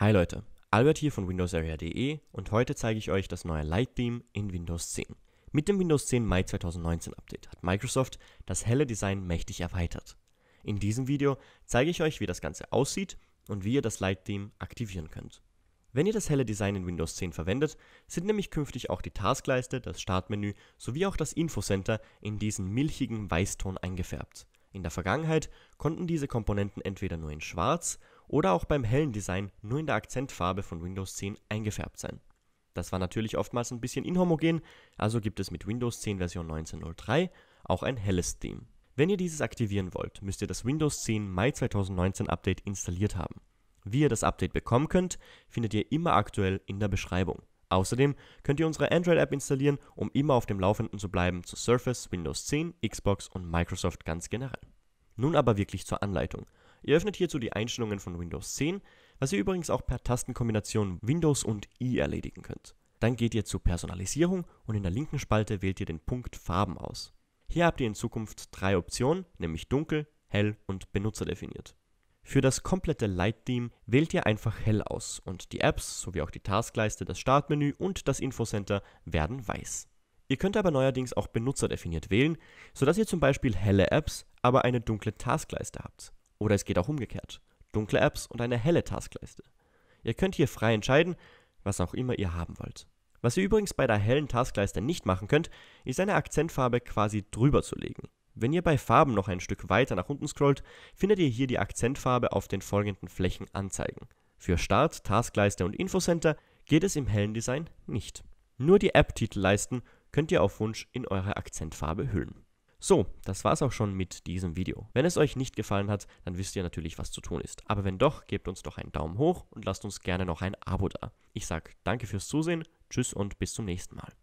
Hi Leute, Albert hier von WindowsArea.de und heute zeige ich euch das neue Light Lightbeam in Windows 10. Mit dem Windows 10 Mai 2019 Update hat Microsoft das helle Design mächtig erweitert. In diesem Video zeige ich euch, wie das Ganze aussieht und wie ihr das Light Lightbeam aktivieren könnt. Wenn ihr das helle Design in Windows 10 verwendet, sind nämlich künftig auch die Taskleiste, das Startmenü sowie auch das Infocenter in diesen milchigen Weißton eingefärbt. In der Vergangenheit konnten diese Komponenten entweder nur in schwarz oder auch beim hellen Design nur in der Akzentfarbe von Windows 10 eingefärbt sein. Das war natürlich oftmals ein bisschen inhomogen, also gibt es mit Windows 10 Version 19.03 auch ein helles Theme. Wenn ihr dieses aktivieren wollt, müsst ihr das Windows 10 Mai 2019 Update installiert haben. Wie ihr das Update bekommen könnt, findet ihr immer aktuell in der Beschreibung. Außerdem könnt ihr unsere Android-App installieren, um immer auf dem Laufenden zu bleiben zu Surface, Windows 10, Xbox und Microsoft ganz generell. Nun aber wirklich zur Anleitung. Ihr öffnet hierzu die Einstellungen von Windows 10, was ihr übrigens auch per Tastenkombination Windows und I erledigen könnt. Dann geht ihr zu Personalisierung und in der linken Spalte wählt ihr den Punkt Farben aus. Hier habt ihr in Zukunft drei Optionen, nämlich dunkel, hell und Benutzer definiert. Für das komplette Light Theme wählt ihr einfach hell aus und die Apps sowie auch die Taskleiste, das Startmenü und das Infocenter werden weiß. Ihr könnt aber neuerdings auch benutzerdefiniert wählen, sodass ihr zum Beispiel helle Apps, aber eine dunkle Taskleiste habt. Oder es geht auch umgekehrt. Dunkle Apps und eine helle Taskleiste. Ihr könnt hier frei entscheiden, was auch immer ihr haben wollt. Was ihr übrigens bei der hellen Taskleiste nicht machen könnt, ist eine Akzentfarbe quasi drüber zu legen. Wenn ihr bei Farben noch ein Stück weiter nach unten scrollt, findet ihr hier die Akzentfarbe auf den folgenden Flächen anzeigen. Für Start, Taskleiste und Infocenter geht es im hellen Design nicht. Nur die App-Titelleisten könnt ihr auf Wunsch in eure Akzentfarbe hüllen. So, das war's auch schon mit diesem Video. Wenn es euch nicht gefallen hat, dann wisst ihr natürlich, was zu tun ist. Aber wenn doch, gebt uns doch einen Daumen hoch und lasst uns gerne noch ein Abo da. Ich sag danke fürs Zusehen, tschüss und bis zum nächsten Mal.